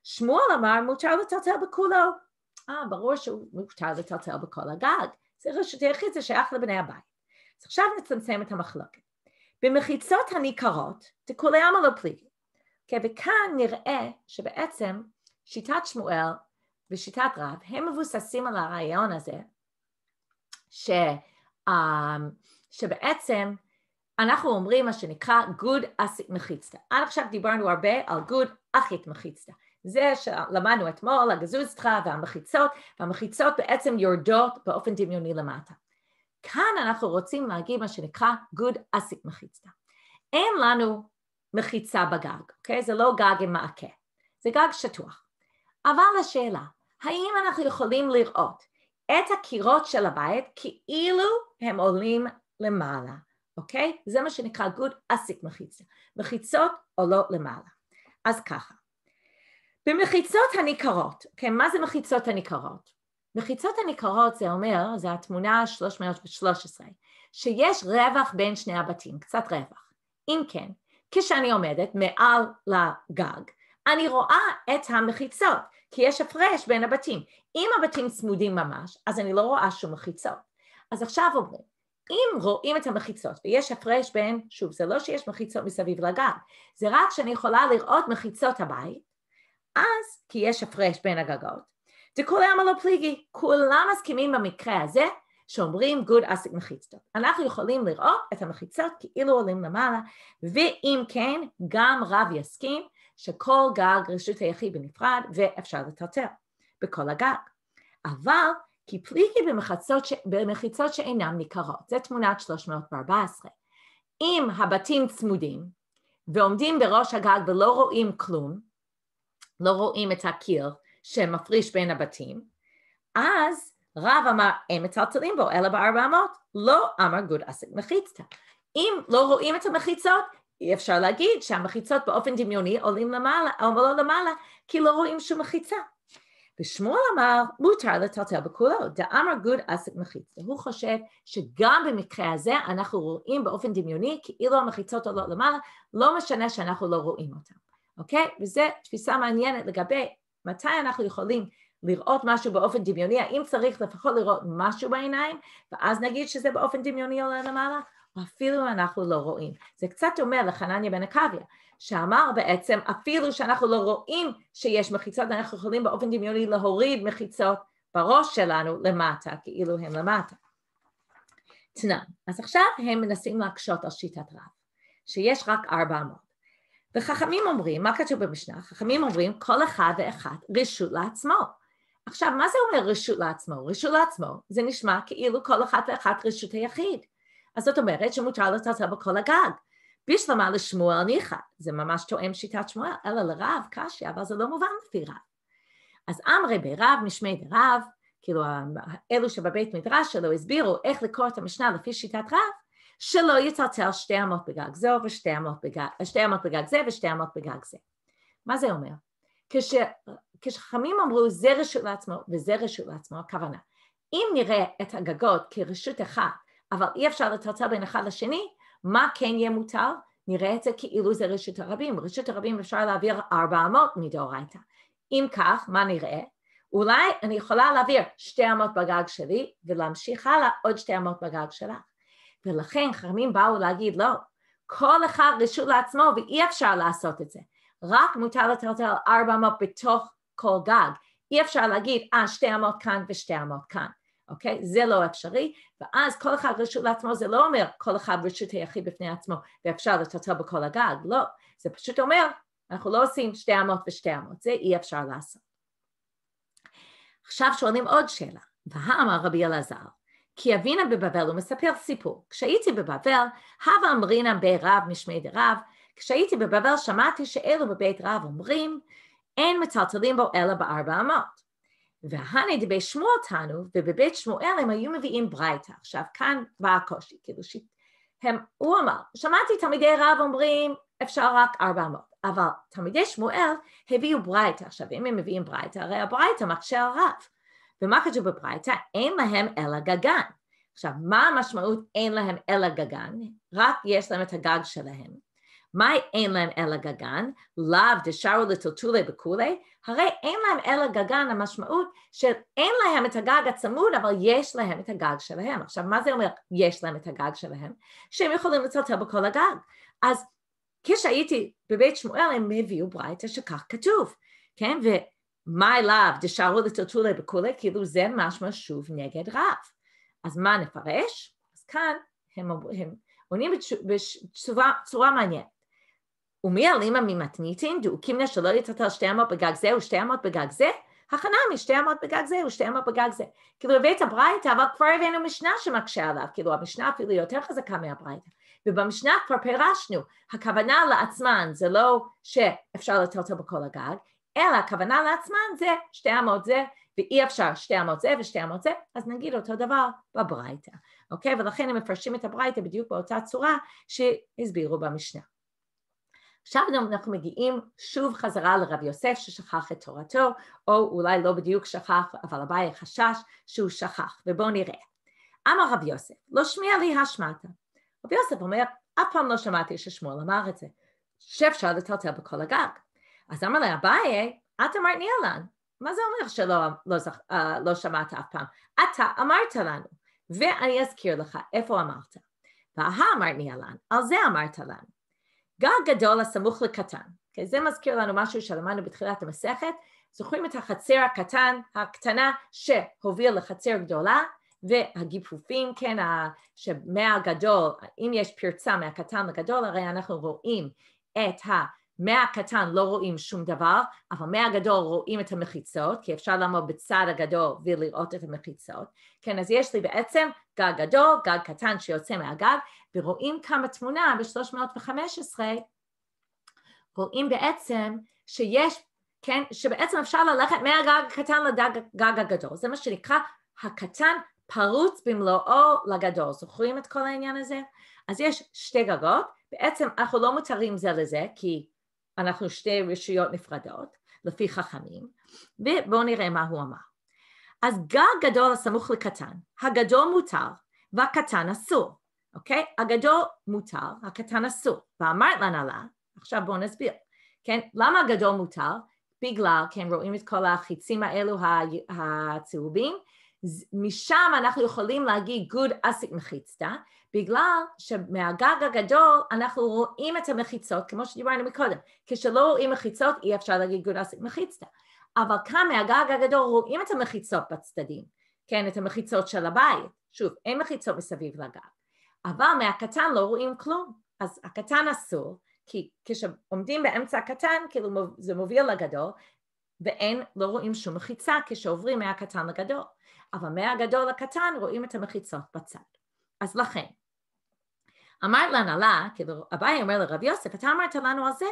שמואל אמר, מותר לטלטל בכולו. אה, ברור שהוא מותר לטלטל בכל הגג. צריך את זה שייך לבני הבית. אז עכשיו נצמצם את המחלוקת. במחיצות הניכרות, תקולי לא פליגי. Okay, וכאן נראה שבעצם שיטת שמואל ושיטת רב, הם מבוססים על הרעיון הזה, ש, אה, שבעצם אנחנו אומרים מה שנקרא גוד אסית מחיצתא. עד עכשיו דיברנו הרבה על גוד אחית מחיצתא. זה שלמדנו אתמול, הגזוזתך והמחיצות, והמחיצות בעצם יורדות באופן דמיוני למטה. כאן אנחנו רוצים להגיד מה שנקרא good אסיק מחיצה. אין לנו מחיצה בגג, אוקיי? זה לא גג עם מעקה, זה גג שטוח. אבל השאלה, האם אנחנו יכולים לראות את הקירות של הבית כאילו הם עולים למעלה, אוקיי? זה מה שנקרא good אסיק מחיצה. מחיצות עולות למעלה. אז ככה, במחיצות הניכרות, כן, מה זה מחיצות הניכרות? מחיצות הניכרות זה אומר, זה התמונה ה 313, שיש רווח בין שני הבתים, קצת רווח. אם כן, כשאני עומדת מעל לגג, אני רואה את המחיצות, כי יש הפרש בין הבתים. אם הבתים צמודים ממש, אז אני לא רואה שום מחיצות. אז עכשיו אומרים, אם רואים את המחיצות ויש הפרש בין, שוב, זה לא שיש מחיצות מסביב לגג, זה רק שאני יכולה לראות מחיצות הבית, אז כי יש הפרש בין הגגות. דכולי עמא לא פליגי, כולם מסכימים במקרה הזה שאומרים גוד אסיק מחיצתו. אנחנו יכולים לראות את המחיצות כאילו עולים למעלה, ואם כן, גם רב יסכים שכל גג רשות היחיד בנפרד ואפשר לטלטל בכל הגג. אבל כי פליגי במחיצות, ש... במחיצות שאינן ניכרות, זה תמונת 314. אם הבתים צמודים ועומדים בראש הגג ולא רואים כלום, לא רואים את הקיר שמפריש בין הבתים, אז רב אמר הם מצלצלים בו אלא בארבע אמות, לא אמר גוד עסק מחיצתא. אם לא רואים את המחיצות, אי אפשר להגיד שהמחיצות באופן דמיוני עולים למעלה, או לא למעלה, כי לא רואים שום מחיצה. ושמואל אמר, מותר לטלטל בכולו, דאמר גוד עסק מחיצתא. הוא חושב שגם במקרה הזה אנחנו רואים באופן דמיוני, כאילו המחיצות עולות למעלה, לא משנה שאנחנו לא רואים אותן. אוקיי? וזו תפיסה מעניינת לגבי מתי אנחנו יכולים לראות משהו באופן דמיוני, האם צריך לפחות לראות משהו בעיניים, ואז נגיד שזה באופן דמיוני עולה למעלה, או אפילו אנחנו לא רואים. זה קצת דומה לחנניה בן עקביה, שאמר בעצם, אפילו שאנחנו לא רואים שיש מחיצות, אנחנו יכולים באופן דמיוני להוריד מחיצות בראש שלנו למטה, כאילו הן למטה. תנן, אז עכשיו הם מנסים להקשות על שיטת רב, שיש רק ארבע אמות. וחכמים אומרים, מה כתוב במשנה? חכמים אומרים, כל אחד ואחת רשות לעצמו. עכשיו, מה זה אומר רשות לעצמו? רשות לעצמו, זה נשמע כאילו כל אחת ואחת רשות היחיד. אז זאת אומרת שמותר לטלטל בכל הגג. בשלמה לשמואל ניחא, זה ממש תואם שיטת שמואל, אלא לרב קשי, אבל זה לא מובן לפי רב. אז אמרי ברב, משמי דרב, כאילו אלו שבבית מדרש שלו הסבירו איך לקרוא את המשנה לפי שיטת רב, שלא יטלטל שתי אמות בגג זה ושתי אמות בגג, שתי אמות בגג זה ושתי אמות בגג זה. מה זה אומר? כש, כשחכמים אמרו זה רשות לעצמו וזה רשות לעצמו, הכוונה. אם נראה את הגגות כרשות אחת, אבל אי אפשר לטלטל בין אחד לשני, מה כן יהיה מותר? נראה את זה כאילו זה רשות הרבים. רשות הרבים אפשר להעביר ארבע אמות מדאורייתא. אם כך, מה נראה? אולי אני יכולה להעביר שתי אמות בגג שלי ולהמשיך הלאה עוד שתי אמות בגג שלך. ולכן חכמים באו להגיד לא, כל אחד רשות לעצמו ואי אפשר לעשות את זה. רק מותר לטלטל ארבע אמות בתוך כל גג. אי אפשר להגיד, אה, שתי אמות כאן ושתי אמות כאן, אוקיי? זה לא אפשרי, ואז כל אחד רשות לעצמו, זה לא אומר כל אחד רשות היחיד בפני עצמו ואפשר לטלטל בכל הגג, לא. זה פשוט אומר, אנחנו לא עושים שתי אמות ושתי אמות, זה אי אפשר לעשות. עכשיו שואלים עוד שאלה, והאמר רבי אלעזר, כי אבינה בבבל, הוא מספר סיפור. כשהייתי בבבל, הווה אמרינה ברב משמי דרב, כשהייתי בבבל שמעתי שאלו בבית רב אומרים, אין מטלטלים בו אלא בארבע אמות. והנה דבי שמואל תנו, ובבית שמואל הם היו מביאים ברייתא. עכשיו, כאן בא הקושי, כאילו ש... הם, הוא אמר, שמעתי תלמידי רב אומרים, אפשר רק ארבע אמות, אבל תלמידי שמואל הביאו ברייתא. עכשיו, אם הם מביאים ברייתא, הרי הברייתא מקשה על רב. ומה כתוב בברייתא? אין להם אלא גגן. עכשיו, מה המשמעות אין להם אלא גגן? רק יש להם את הגג שלהם. מה אין להם אלא גגן? לאו דשארו לטלטולי וכולי, הרי אין להם אלא גגן המשמעות של אין להם את הגג הצמוד, אבל יש להם את הגג שלהם. עכשיו, מה זה אומר יש להם את הגג שלהם? שהם יכולים לטלטל בכל הגג. אז כשהייתי בבית שמואל, הם הביאו ברייתא שכך כתוב, כן? ו- מה אליו דשארו לטלטולה וכולי, כאילו זה משמע שוב נגד רב. אז מה נפרש? אז כאן הם, הם עונים בצורה מעניינת. ומי אלימה ממתניתין דאוקים נא שלא יטלטל שתי אמות בגג זה ושתי אמות בגג זה? הכנה משתי אמות בגג זה ושתי אמות בגג זה. כאילו הבאת הברייתא, אבל כבר הבאנו משנה שמקשה עליו, כאילו המשנה אפילו יותר חזקה מהברייתא. ובמשנה כבר פירשנו, הכוונה לעצמן זה לא שאפשר לטלטל בכל הגג, אלא הכוונה לעצמן זה שתי אמות זה ואי אפשר שתי אמות זה ושתי אמות זה, אז נגיד אותו דבר בברייתא, אוקיי? ולכן הם מפרשים את הברייתא בדיוק באותה צורה שהסבירו במשנה. עכשיו אנחנו מגיעים שוב חזרה לרב יוסף ששכח את תורתו, או אולי לא בדיוק שכח, אבל הבעיה חשש שהוא שכח, ובואו נראה. אמר רב יוסף, לא שמיע לי השמעת. רב יוסף אומר, אף פעם לא שמעתי ששמואל אמר את זה, שאפשר לטלטל בכל הגג. אז אמר לה, אביי, את אמרת לי אהלן. מה זה אומר שלא לא, זכ... אה, לא שמעת אף פעם? אתה אמרת לנו, ואני אזכיר לך איפה אמרת. והה אמרת לי אהלן, על זה אמרת לנו. גג גדול הסמוך לקטן. Okay, אוקיי, זה מזכיר לנו משהו שלמדנו בתחילת המסכת. זוכרים את החצר הקטן, הקטנה שהוביל לחצר גדולה, והגיפופים, כן, שמהגדול, אם יש פרצה מהקטן לגדול, הרי אנחנו רואים את ה... מהקטן לא רואים שום דבר, אבל מהגדול רואים את המחיצות, כי אפשר לעמוד בצד הגדול ולראות את המחיצות. כן, אז יש לי בעצם גג גדול, גג קטן שיוצא מהגג, ורואים כאן בתמונה ב-315, רואים בעצם שיש, כן, שבעצם אפשר ללכת מהגג הקטן לגג הגדול, זה מה שנקרא הקטן פרוץ במלואו לגדול. זוכרים את כל העניין הזה? אז יש שתי גגות, בעצם אנחנו לא מותרים זה לזה, כי אנחנו שתי רשויות נפרדות, לפי חכמים, ובואו נראה מה הוא אמר. אז גג גדול הסמוך לקטן, הגדול מותר והקטן אסור, אוקיי? הגדול מותר, הקטן אסור, ואמרת להנהלה, עכשיו בואו נסביר, כן? למה הגדול מותר? בגלל, כן, רואים את כל החיצים האלו הצהובים, משם אנחנו יכולים להגיד גוד אסיק מחיצתא, בגלל שמהגג הגדול אנחנו רואים את המחיצות, כמו שדיברנו מקודם, כשלא רואים מחיצות אי אפשר להגיד גוד אסיק מחיצתא, אבל כאן מהגג הגדול רואים את המחיצות בצדדים, כן, את המחיצות של הבית, שוב, אין מחיצות מסביב לגג, אבל מהקטן לא רואים כלום, אז הקטן אסור, כי כשעומדים באמצע הקטן, כאילו זה מוביל לגדול, ואין, לא רואים שום מחיצה כשעוברים מהקטן לגדול. אבל מהגדול לקטן רואים את המחיצות בצד. אז לכן, אמרת להנהלה, כאילו אביי אומר לרב יוסף, אתה אמרת לנו על זה?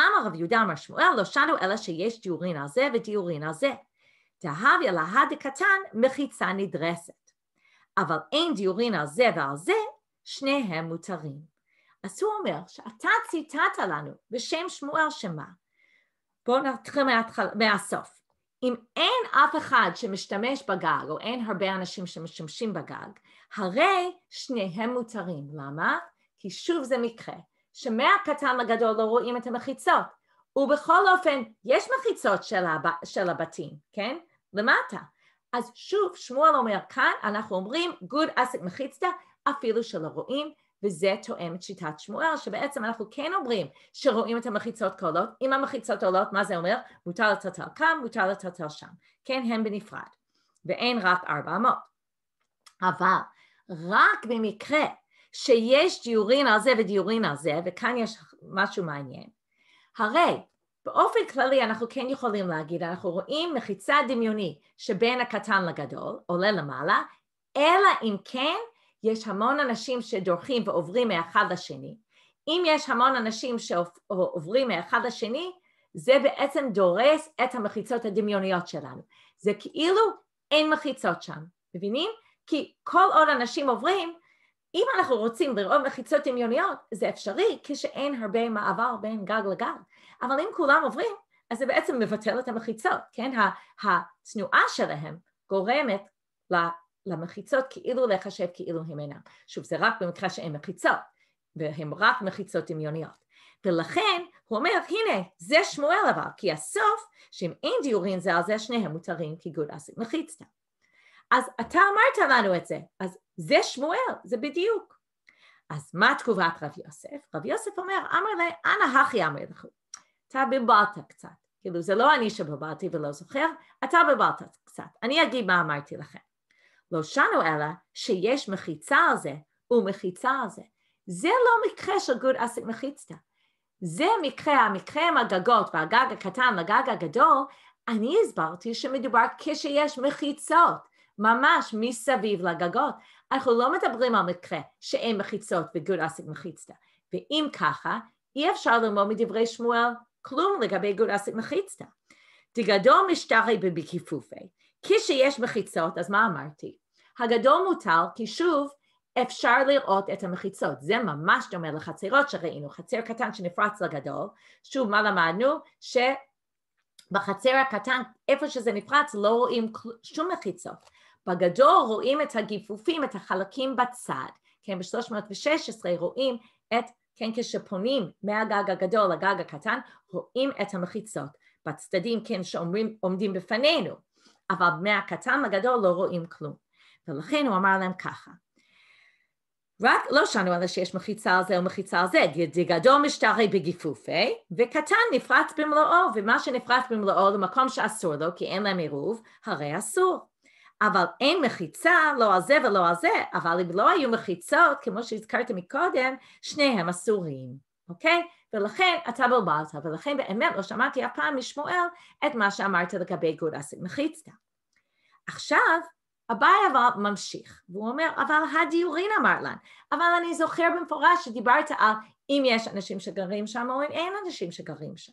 אמר רב יהודה אמר שמואל, לא שאלו אלא שיש דיורין על זה ודיורין על זה. דהביה להד קטן מחיצה נדרסת. אבל אין דיורין על זה ועל זה, שניהם מותרים. אז הוא אומר שאתה ציטטת לנו בשם שמואל שמה. בואו נתחיל מהסוף. אם אין אף אחד שמשתמש בגג, או אין הרבה אנשים שמשמשים בגג, הרי שניהם מותרים. למה? כי שוב זה מקרה, שמהקטן לגדול לא רואים את המחיצות, ובכל אופן יש מחיצות של, הב... של הבתים, כן? למטה. אז שוב, שמואל אומר כאן, אנחנו אומרים, good עסק מחיצת, אפילו שלא רואים, וזה תואם את שיטת שמואל, שבעצם אנחנו כן אומרים שרואים את המחיצות קולות, אם המחיצות עולות, מה זה אומר? מותר לטלטל כאן, מותר לטלטל שם. כן, הן בנפרד, ואין רק ארבע אמות. אבל רק במקרה שיש דיורין על זה ודיורין על זה, וכאן יש משהו מעניין. הרי באופן כללי אנחנו כן יכולים להגיד, אנחנו רואים מחיצה דמיוני שבין הקטן לגדול, עולה למעלה, אלא אם כן יש המון אנשים שדורכים ועוברים מאחד לשני. אם יש המון אנשים שעוברים מאחד לשני, זה בעצם דורס את המחיצות הדמיוניות שלנו. זה כאילו אין מחיצות שם, מבינים? כי כל עוד אנשים עוברים, אם אנחנו רוצים לראות מחיצות דמיוניות, זה אפשרי כשאין הרבה מעבר בין גג לגג. אבל אם כולם עוברים, אז זה בעצם מבטל את המחיצות, כן? התנועה שלהם גורמת למחיצות כאילו לחשב כאילו הם אינם. שוב, זה רק במקרה שאין מחיצות, והן רק מחיצות דמיוניות. ולכן הוא אומר, הנה, זה שמואל אבל, כי הסוף, שאם אין דיורין זה על זה שניהם מותרים כגוד עשית מחיצתא. אז אתה אמרת לנו את זה, אז זה שמואל, זה בדיוק. אז מה תגובת רב יוסף? רב יוסף אומר, אמר לה, אנא הכי אמר לך, אתה בלבלת קצת. כאילו, זה לא אני שבלבלתי ולא זוכר, אתה בלבלת קצת. אני אגיד מה אמרתי לכם. לא שנו אלא שיש מחיצה על זה ומחיצה על זה. זה לא מקרה של גוד אסיק מחיצתא. זה מקרה, המקרה עם הגגות והגג הקטן לגג הגדול, אני הסברתי שמדובר כשיש מחיצות, ממש מסביב לגגות. אנחנו לא מדברים על מקרה שאין מחיצות וגוד אסיק מחיצתא. ואם ככה, אי אפשר ללמוד מדברי שמואל כלום לגבי גוד אסיק מחיצתא. דגדול משטרי בביקיפופי. כשיש מחיצות, אז מה אמרתי? הגדול מוטל כי שוב אפשר לראות את המחיצות, זה ממש דומה לחצרות שראינו, חצר קטן שנפרץ לגדול, שוב מה למדנו? שבחצר הקטן איפה שזה נפרץ לא רואים שום מחיצות, בגדול רואים את הגיפופים, את החלקים בצד, כן ב-316 רואים את, כן כשפונים מהגג הגדול לגג הקטן רואים את המחיצות בצדדים כן שעומדים בפנינו אבל מהקטן לגדול לא רואים כלום ולכן הוא אמר להם ככה, רק לא שנו אלא שיש מחיצה על זה או מחיצה על זה, דגדול משטרי בגיפופי, אה? וקטן נפרץ במלואו, ומה שנפרץ במלואו למקום שאסור לו, כי אין להם עירוב, הרי אסור. אבל אין מחיצה, לא על זה ולא על זה, אבל אם לא היו מחיצות, כמו שהזכרתי מקודם, שניהם אסורים, אוקיי? ולכן אתה בלבלת, ולכן באמת לא שמעתי הפעם משמואל את מה שאמרת לגבי גורסת עשית מחיצתא. עכשיו, אביי אבל ממשיך, והוא אומר, אבל הדיורין אמר לן, אבל אני זוכר במפורש שדיברת על אם יש אנשים שגרים שם או אם אין אנשים שגרים שם.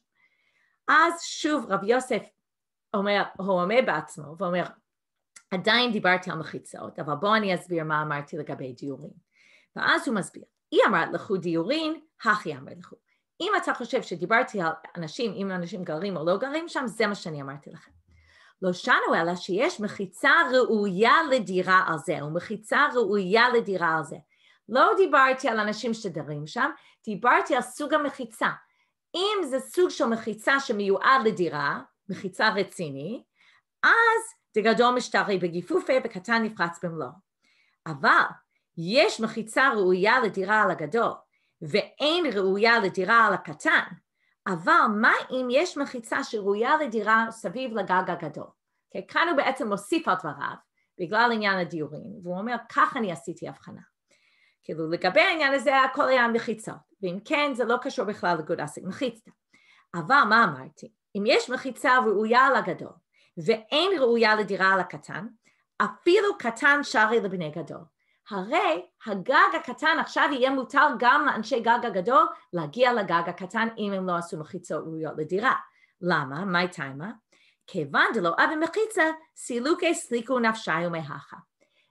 אז שוב רב יוסף אומר, הוא עומד בעצמו ואומר, עדיין דיברתי על מחיצות, אבל בוא אני אסביר מה אמרתי לגבי דיורין. ואז הוא מסביר, היא אמרת לכו דיורין, הכי אמרת לכו. אם אתה חושב שדיברתי על אנשים, אם אנשים גרים או לא גרים שם, זה מה שאני אמרתי לכם. לא שנו אלא שיש מחיצה ראויה לדירה על זה, או מחיצה ראויה לדירה על זה. לא דיברתי על אנשים שדרים שם, דיברתי על סוג המחיצה. אם זה סוג של מחיצה שמיועד לדירה, מחיצה רציני, אז זה גדול משטרי בגיפופה, וקטן נפרץ במלואו. אבל יש מחיצה ראויה לדירה על הגדול, ואין ראויה לדירה על הקטן. אבל מה אם יש מחיצה שראויה לדירה סביב לגג הגדול? Okay, כאן הוא בעצם מוסיף על דבריו בגלל עניין הדיורים, והוא אומר, כך אני עשיתי הבחנה. כאילו לגבי העניין הזה הכל היה מחיצות, ואם כן זה לא קשור בכלל לגוד אסיק מחיצה. אבל מה אמרתי? אם יש מחיצה ראויה לגדול ואין ראויה לדירה לקטן, אפילו קטן שרי לבני גדול. הרי הגג הקטן עכשיו יהיה מותר גם לאנשי גג הגדול להגיע לגג הקטן אם הם לא עשו מחיצות ראויות לדירה. למה? מה טיימה? כיוון דלא אבי מחיצה, סילוקי סליקו נפשי ומהכה.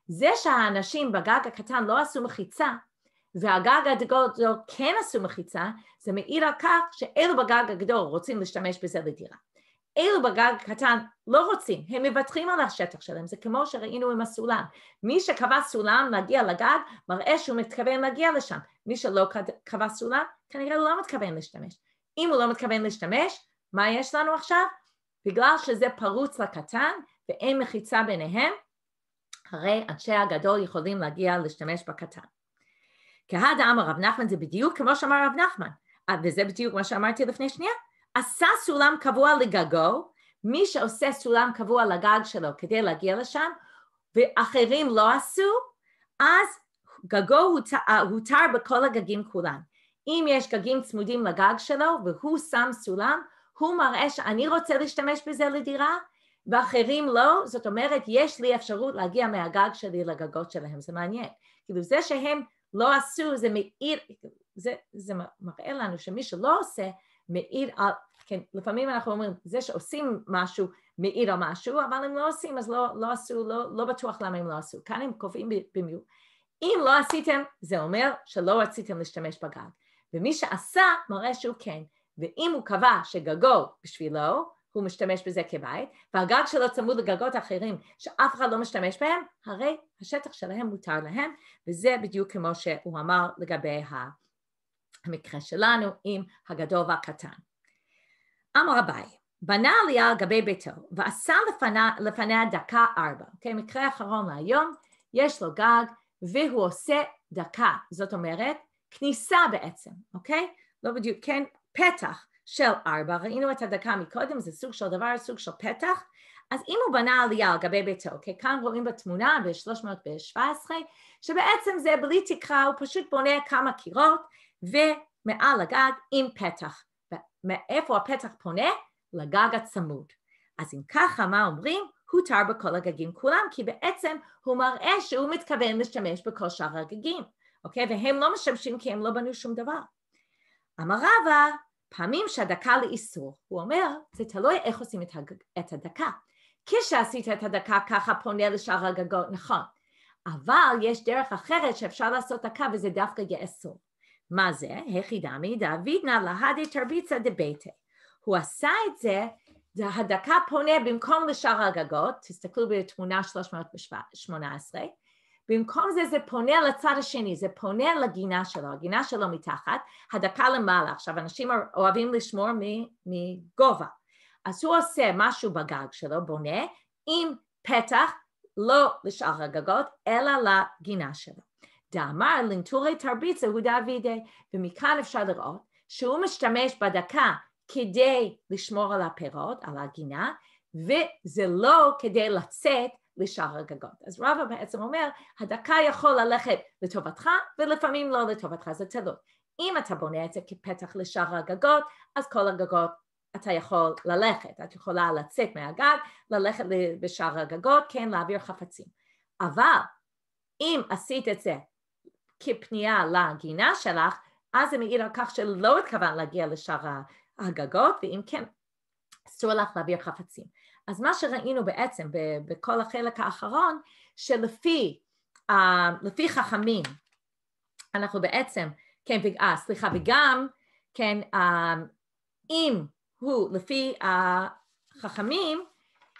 זה שהאנשים בגג הקטן לא עשו מחיצה, והגג הגדול כן עשו מחיצה, זה מעיד על כך שאלו בגג הגדול רוצים להשתמש בזה לדירה. אלו בגג קטן לא רוצים, הם מוותרים על השטח שלהם, זה כמו שראינו עם הסולם. מי שקבע סולם להגיע לגג, מראה שהוא מתכוון להגיע לשם. מי שלא קבע סולם, כנראה הוא לא מתכוון להשתמש. אם הוא לא מתכוון להשתמש, מה יש לנו עכשיו? בגלל שזה פרוץ לקטן ואין מחיצה ביניהם, הרי אנשי הגדול יכולים להגיע להשתמש בקטן. כהד אמר רב נחמן זה בדיוק כמו שאמר רב נחמן, אה, וזה בדיוק מה שאמרתי לפני שנייה, עשה סולם קבוע לגגו, מי שעושה סולם קבוע לגג שלו כדי להגיע לשם, ואחרים לא עשו, אז גגו אה, הותר, בכל הגגים כולם. אם יש גגים צמודים לגג שלו והוא שם סולם, הוא מראה שאני רוצה להשתמש בזה לדירה, ואחרים לא, זאת אומרת, יש לי אפשרות להגיע מהגג שלי לגגות שלהם, זה מעניין. כאילו זה שהם לא עשו, זה מעיד, זה, זה מראה לנו שמי שלא עושה, מעיד על כן, לפעמים אנחנו אומרים, זה שעושים משהו מעיד על משהו, אבל אם לא עושים אז לא, לא עשו, לא, לא בטוח למה הם לא עשו. כאן הם קובעים במיוחד. אם לא עשיתם, זה אומר שלא רציתם להשתמש בגג. ומי שעשה, מראה שהוא כן. ואם הוא קבע שגגו בשבילו, הוא משתמש בזה כבית, והגג שלו צמוד לגגות אחרים שאף אחד לא משתמש בהם, הרי השטח שלהם מותר להם, וזה בדיוק כמו שהוא אמר לגבי המקרה שלנו עם הגדול והקטן. אמר אביי, בנה עלייה על גבי ביתו ועשה לפניה, לפניה דקה ארבע, okay, אוקיי, מקרה אחרון להיום, יש לו גג והוא עושה דקה, זאת אומרת כניסה בעצם, אוקיי? Okay? לא בדיוק, כן, פתח של ארבע, ראינו את הדקה מקודם, זה סוג של דבר, סוג של פתח, אז אם הוא בנה עלייה על גבי ביתו, okay, אוקיי, כאן רואים בתמונה ב-317, שבעצם זה בלי תקרה, הוא פשוט בונה כמה קירות ומעל הגג עם פתח. מאיפה הפתח פונה? לגג הצמוד. אז אם ככה, מה אומרים? הותר בכל הגגים כולם, כי בעצם הוא מראה שהוא מתכוון להשתמש בכל שאר הגגים, אוקיי? והם לא משמשים כי הם לא בנו שום דבר. אמר רבא, פעמים שהדקה לאיסור, הוא אומר, זה תלוי איך עושים את, הג... את הדקה. כשעשית את הדקה ככה פונה לשאר הגגות, נכון. אבל יש דרך אחרת שאפשר לעשות דקה וזה דווקא יהיה אסור. מה זה? היחידמי דאבידנא להדה תרביצה דביתה. הוא עשה את זה, הדקה פונה במקום לשאר הגגות, תסתכלו בתמונה 318, במקום זה זה פונה לצד השני, זה פונה לגינה שלו, הגינה שלו מתחת, הדקה למעלה. עכשיו אנשים אוהבים לשמור מגובה. אז הוא עושה משהו בגג שלו, בונה, עם פתח לא לשאר הגגות, אלא לגינה שלו. דאמר לנטורי תרביצה הוא דאבידי, ומכאן אפשר לראות שהוא משתמש בדקה כדי לשמור על הפירות, על הגינה, וזה לא כדי לצאת לשאר הגגות. אז רבא בעצם אומר, הדקה יכול ללכת לטובתך ולפעמים לא לטובתך, זה תלוי. אם אתה בונה את זה כפתח לשאר הגגות, אז כל הגגות אתה יכול ללכת, את יכולה לצאת מהגג, ללכת בשאר הגגות, כן, להעביר חפצים. אבל אם עשית את זה כפנייה לגינה שלך, אז זה מעיד על כך שלא התכוון להגיע לשאר הגגות, ואם כן, אסור לך להעביר חפצים. אז מה שראינו בעצם בכל החלק האחרון, שלפי uh, לפי חכמים, אנחנו בעצם, כן, אה, סליחה, וגם, כן, uh, אם הוא, לפי החכמים, אה,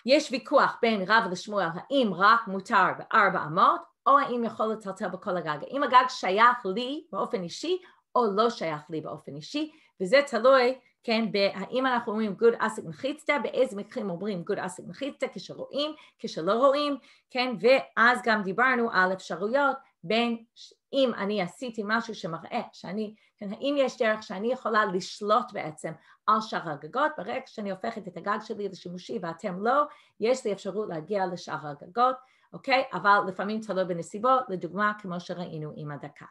יש ויכוח בין רב לשמואל האם רק מותר בארבע אמות או האם יכול לטלטל בכל הגג, האם הגג שייך לי באופן אישי או לא שייך לי באופן אישי, וזה תלוי, כן, האם אנחנו אומרים גוד אסק מחיצתא, באיזה מקרים אומרים גוד אסק מחיצתא, כשרואים, כשלא רואים, כן, ואז גם דיברנו על אפשרויות בין אם אני עשיתי משהו שמראה שאני, כן, האם יש דרך שאני יכולה לשלוט בעצם על שאר הגגות, ברגע שאני הופכת את הגג שלי לשימושי ואתם לא, יש לי אפשרות להגיע לשאר הגגות, אוקיי? אבל לפעמים תלוי בנסיבות, לדוגמה, כמו שראינו עם הדקה.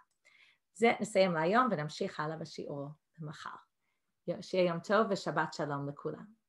זה נסיים להיום ונמשיך הלאה בשיעור מחר. שיהיה יום טוב ושבת שלום לכולם.